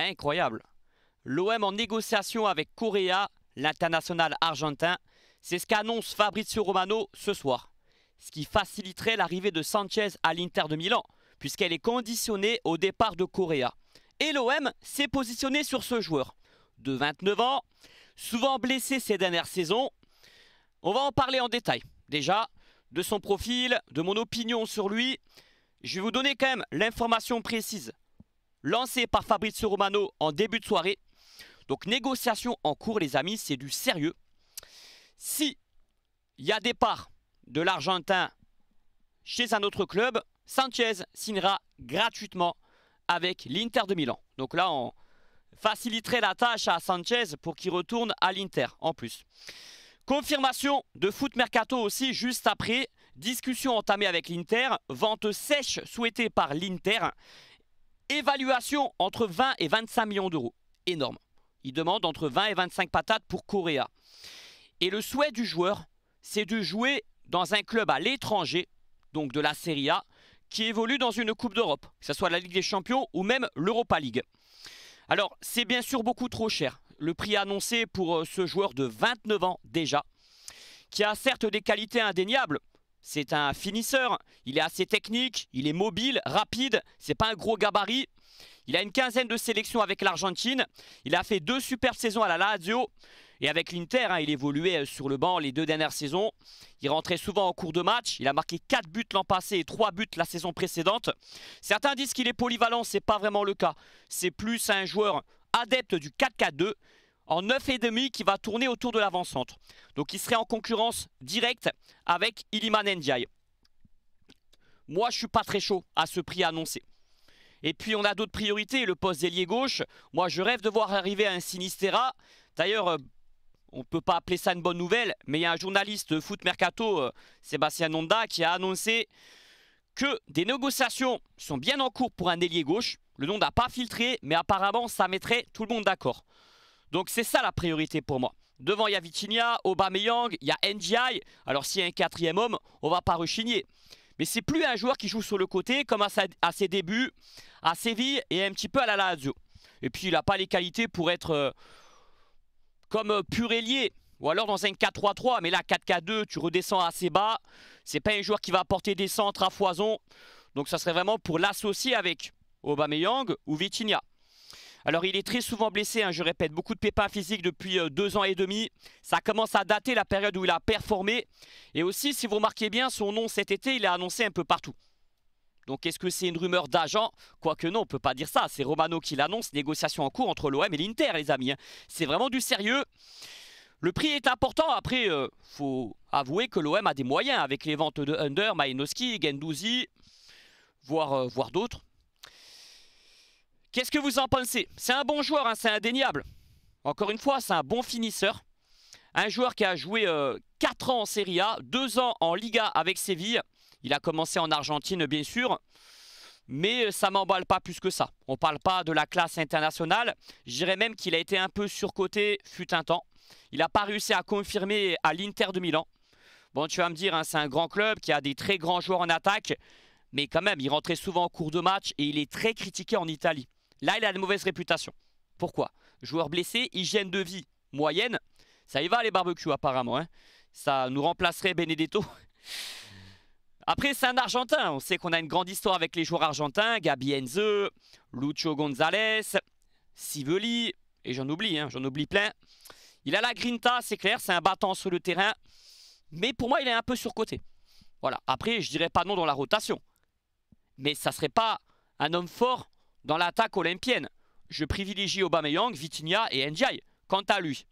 Incroyable. L'OM en négociation avec Correa, l'international argentin. C'est ce qu'annonce Fabrizio Romano ce soir. Ce qui faciliterait l'arrivée de Sanchez à l'Inter de Milan, puisqu'elle est conditionnée au départ de Correa. Et l'OM s'est positionné sur ce joueur. De 29 ans, souvent blessé ces dernières saisons. On va en parler en détail. Déjà, de son profil, de mon opinion sur lui. Je vais vous donner quand même l'information précise lancé par Fabrizio Romano en début de soirée. Donc négociation en cours les amis, c'est du sérieux. Si il y a départ de l'Argentin chez un autre club, Sanchez signera gratuitement avec l'Inter de Milan. Donc là, on faciliterait la tâche à Sanchez pour qu'il retourne à l'Inter en plus. Confirmation de foot mercato aussi juste après. Discussion entamée avec l'Inter. Vente sèche souhaitée par l'Inter. Évaluation entre 20 et 25 millions d'euros. Énorme. Il demande entre 20 et 25 patates pour Coréa Et le souhait du joueur, c'est de jouer dans un club à l'étranger, donc de la Serie A, qui évolue dans une Coupe d'Europe, que ce soit la Ligue des Champions ou même l'Europa League. Alors, c'est bien sûr beaucoup trop cher. Le prix annoncé pour euh, ce joueur de 29 ans déjà, qui a certes des qualités indéniables, c'est un finisseur. Il est assez technique, il est mobile, rapide. C'est pas un gros gabarit. Il a une quinzaine de sélections avec l'Argentine. Il a fait deux super saisons à la Lazio. Et avec l'Inter, hein, il évoluait euh, sur le banc les deux dernières saisons. Il rentrait souvent en cours de match. Il a marqué 4 buts l'an passé et 3 buts la saison précédente. Certains disent qu'il est polyvalent, c'est pas vraiment le cas. C'est plus un joueur adepte du 4-4-2 en 9,5 qui va tourner autour de l'avant-centre. Donc il serait en concurrence directe avec Iliman Ndiaye. Moi, je suis pas très chaud à ce prix annoncé. Et puis, on a d'autres priorités. Le poste d'ailier gauche, moi, je rêve de voir arriver un Sinistera. D'ailleurs, euh, on ne peut pas appeler ça une bonne nouvelle, mais il y a un journaliste foot mercato, euh, Sébastien Nonda, qui a annoncé que des négociations sont bien en cours pour un ailier gauche. Le nom n'a pas filtré, mais apparemment, ça mettrait tout le monde d'accord. Donc c'est ça la priorité pour moi. Devant, il y a Vitinia, Aubameyang, il y a NGI. Alors s'il y a un quatrième homme, on va pas rechigner. Mais c'est plus un joueur qui joue sur le côté comme à, ses débuts, à Séville et un petit peu à la Lazio. Et puis il n'a pas les qualités pour être euh, comme euh, pur ailier ou alors dans un 4-3-3. Mais là, 4-4-2, tu redescends assez bas. C'est pas un joueur qui va apporter des centres à foison. Donc ça serait vraiment pour l'associer avec Aubameyang ou Vitinia. Alors il est très souvent blessé, hein, je répète, beaucoup de pépins physiques depuis euh, deux ans et demi. Ça commence à dater la période où il a performé. Et aussi, si vous remarquez bien, son nom cet été, il est annoncé un peu partout. Donc est-ce que c'est une rumeur d'agent Quoique non, on ne peut pas dire ça. C'est Romano qui l'annonce, négociation en cours entre l'OM et l'Inter, les amis. Hein. C'est vraiment du sérieux. Le prix est important. Après, il euh, faut avouer que l'OM a des moyens avec les ventes de Under, Maïnoski, Gendouzi, voire euh, d'autres. Qu'est-ce que vous en pensez C'est un bon joueur, hein, c'est indéniable. Encore une fois, c'est un bon finisseur. Un joueur qui a joué euh, quatre 4 ans en Serie A, 2 ans en Liga avec Séville. Il a commencé en Argentine, bien sûr. Mais ça m'emballe pas plus que ça. On ne parle pas de la classe internationale. Je dirais même qu'il a été un peu surcoté, fut un temps. Il n'a pas réussi à confirmer à l'Inter de Milan. Bon, tu vas me dire, hein, c'est un grand club qui a des très grands joueurs en attaque. Mais quand même, il rentrait souvent en cours de match et il est très critiqué en Italie. Là, il a une mauvaise réputation. Pourquoi Joueur blessé, hygiène de vie moyenne. Ça y va les barbecues apparemment. Hein. Ça nous remplacerait Benedetto. Après, c'est un Argentin. On sait qu'on a une grande histoire avec les joueurs argentins. Gabi Enzo, Lucho Gonzalez, Siveli. Et j'en oublie, hein, j'en oublie plein. Il a la grinta, c'est clair. C'est un battant sur le terrain. Mais pour moi, il est un peu surcoté. Voilà. Après, je dirais pas non dans la rotation. Mais ça serait pas un homme fort dans l'attaque olympienne. Je privilégie Aubameyang, Vitinha et Ndiaye. Quant à lui,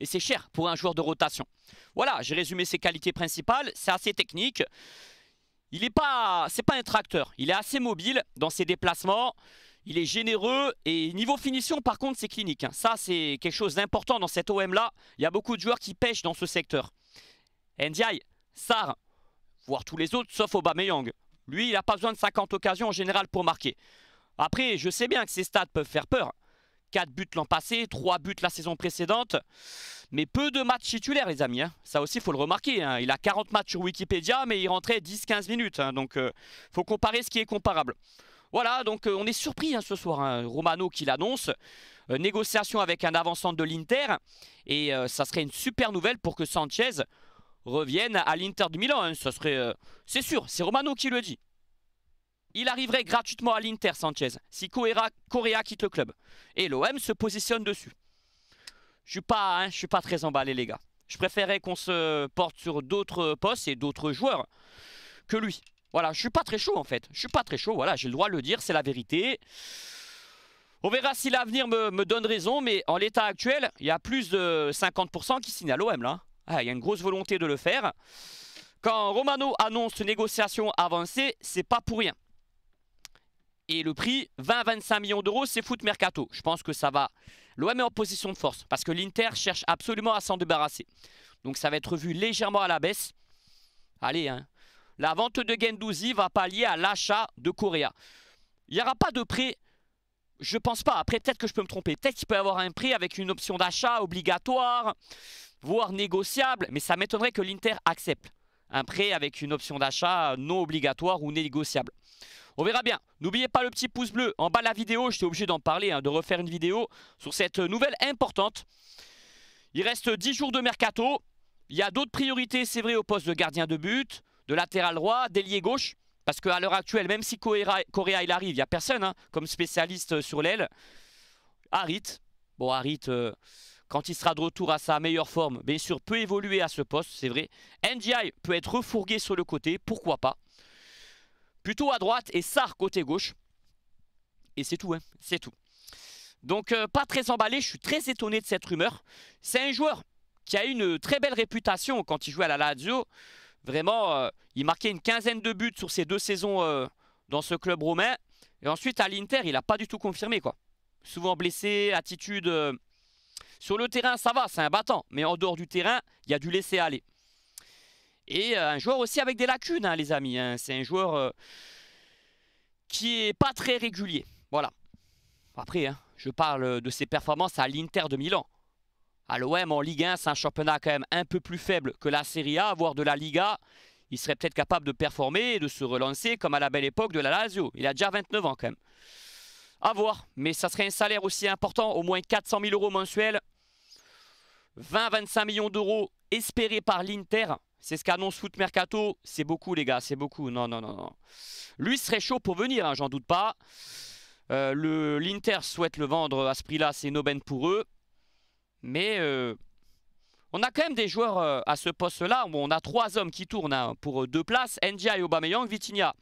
et c'est cher pour un joueur de rotation. Voilà, j'ai résumé ses qualités principales, c'est assez technique. Il n'est pas, pas un tracteur, il est assez mobile dans ses déplacements, il est généreux et niveau finition par contre c'est clinique. Hein. Ça c'est quelque chose d'important dans cet OM là, il y a beaucoup de joueurs qui pêchent dans ce secteur. Ndiaye, Sar, voire tous les autres sauf Aubameyang. Lui, il n'a pas besoin de 50 occasions en général pour marquer. Après, je sais bien que ces stades peuvent faire peur. 4 buts l'an passé, 3 buts la saison précédente. Mais peu de matchs titulaires, les amis. Hein. Ça aussi, il faut le remarquer. Hein. Il a 40 matchs sur Wikipédia, mais il rentrait 10-15 minutes. Hein. Donc, il euh, faut comparer ce qui est comparable. Voilà, donc euh, on est surpris ce soir. Romano qui l'annonce. Euh, négociation avec un avançant de l'Inter. Et ça serait une super nouvelle pour que Sanchez Reviennent à l'Inter de Milan. Hein, ça serait, euh, c'est sûr, c'est Romano qui le dit. Il arriverait gratuitement à l'Inter, Sanchez, si Correa, quitte le club. Et l'OM se positionne dessus. Je suis pas, hein, je suis pas très emballé, les gars. Je préférais qu'on se porte sur d'autres postes et d'autres joueurs que lui. Voilà, je suis pas très chaud en fait. Je suis pas très chaud, voilà, j'ai le droit de le dire, c'est la vérité. On verra si l'avenir me, me, donne raison, mais en l'état actuel, il y a plus de 50% qui signent à l'OM là. Ah, il y a une grosse volonté de le faire. Quand Romano annonce négociation avancée, c'est pas pour rien. Et le prix, 20-25 millions d'euros, c'est foot mercato. Je pense que ça va. L'OM est en position de force parce que l'Inter cherche absolument à s'en débarrasser. Donc ça va être vu légèrement à la baisse. Allez, hein. la vente de Gendouzi va pallier à l'achat de Correa. Il n'y aura pas de prêt, je pense pas. Après, peut-être que je peux me tromper. Peut-être qu'il peut y avoir un prix avec une option d'achat obligatoire voire négociable, mais ça m'étonnerait que l'Inter accepte un prêt avec une option d'achat non obligatoire ou négociable. On verra bien. N'oubliez pas le petit pouce bleu en bas de la vidéo. J'étais obligé d'en parler, hein, de refaire une vidéo sur cette nouvelle importante. Il reste 10 jours de mercato. Il y a d'autres priorités, c'est vrai, au poste de gardien de but, de latéral droit, d'ailier gauche. Parce qu'à l'heure actuelle, même si Correa, il arrive, il n'y a personne hein, comme spécialiste sur l'aile. Harit. Bon, Harit, euh, quand il sera de retour à sa meilleure forme, bien sûr, peut évoluer à ce poste, c'est vrai. Ndiaye peut être refourgué sur le côté, pourquoi pas. Plutôt à droite et Sar côté gauche. Et c'est tout, hein, c'est tout. Donc euh, pas très emballé, je suis très étonné de cette rumeur. C'est un joueur qui a une très belle réputation quand il jouait à la Lazio. Vraiment, euh, il marquait une quinzaine de buts sur ses deux saisons euh, dans ce club romain. Et ensuite, à l'Inter, il n'a pas du tout confirmé. quoi. Souvent blessé, attitude sur le terrain, ça va, c'est un battant. Mais en dehors du terrain, il y a du laisser aller. Et euh, un joueur aussi avec des lacunes, hein, les amis. Hein. C'est un joueur euh, qui est pas très régulier. Voilà. Après, hein, je parle de ses performances à l'Inter de Milan. À l'OM, en Ligue 1, c'est un championnat quand même un peu plus faible que la Serie A, voire de la Liga. Il serait peut-être capable de performer et de se relancer comme à la belle époque de la Lazio. Il a déjà 29 ans quand même. À voir, mais ça serait un salaire aussi important, au moins 400 000 euros mensuels. 20-25 millions d'euros espérés par l'Inter. C'est ce qu'annonce Foot Mercato. C'est beaucoup, les gars, c'est beaucoup. Non, non, non, non. Lui serait chaud pour venir, hein, j'en doute pas. Euh, L'Inter souhaite le vendre à ce prix-là, c'est une aubaine pour eux. Mais euh, on a quand même des joueurs euh, à ce poste-là. on a trois hommes qui tournent hein, pour deux places. Ndia et Aubameyang, Vitinha.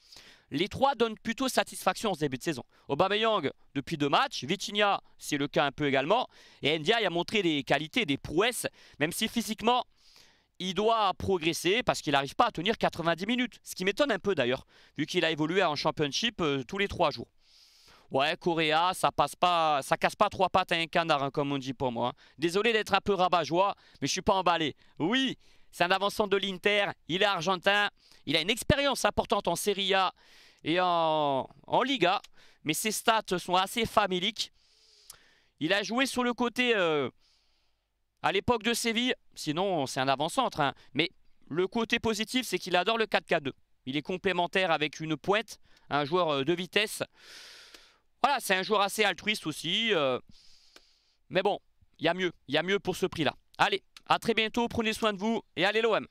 Les trois donnent plutôt satisfaction en ce début de saison. Aubameyang, depuis deux matchs, Vitinha, c'est le cas un peu également, et Ndiaye a montré des qualités, des prouesses, même si physiquement, il doit progresser parce qu'il n'arrive pas à tenir 90 minutes. Ce qui m'étonne un peu d'ailleurs, vu qu'il a évolué en championship euh, tous les trois jours. Ouais, Correa, ça passe pas, ça casse pas trois pattes à un canard, hein, comme on dit pour moi. Hein. Désolé d'être un peu rabat-joie, mais je suis pas emballé. Oui, c'est un avançant de l'Inter, il est argentin, il a une expérience importante en Serie A et en, Liga. Mais ses stats sont assez familiques. Il a joué sur le côté euh, à l'époque de Séville. Sinon, c'est un avant-centre. Hein. Mais le côté positif, c'est qu'il adore le 4K2. Il est complémentaire avec une pointe, un joueur euh, de vitesse. Voilà, c'est un joueur assez altruiste aussi. Euh. mais bon, il y a mieux. Il y a mieux pour ce prix-là. Allez, à très bientôt. Prenez soin de vous et allez l'OM.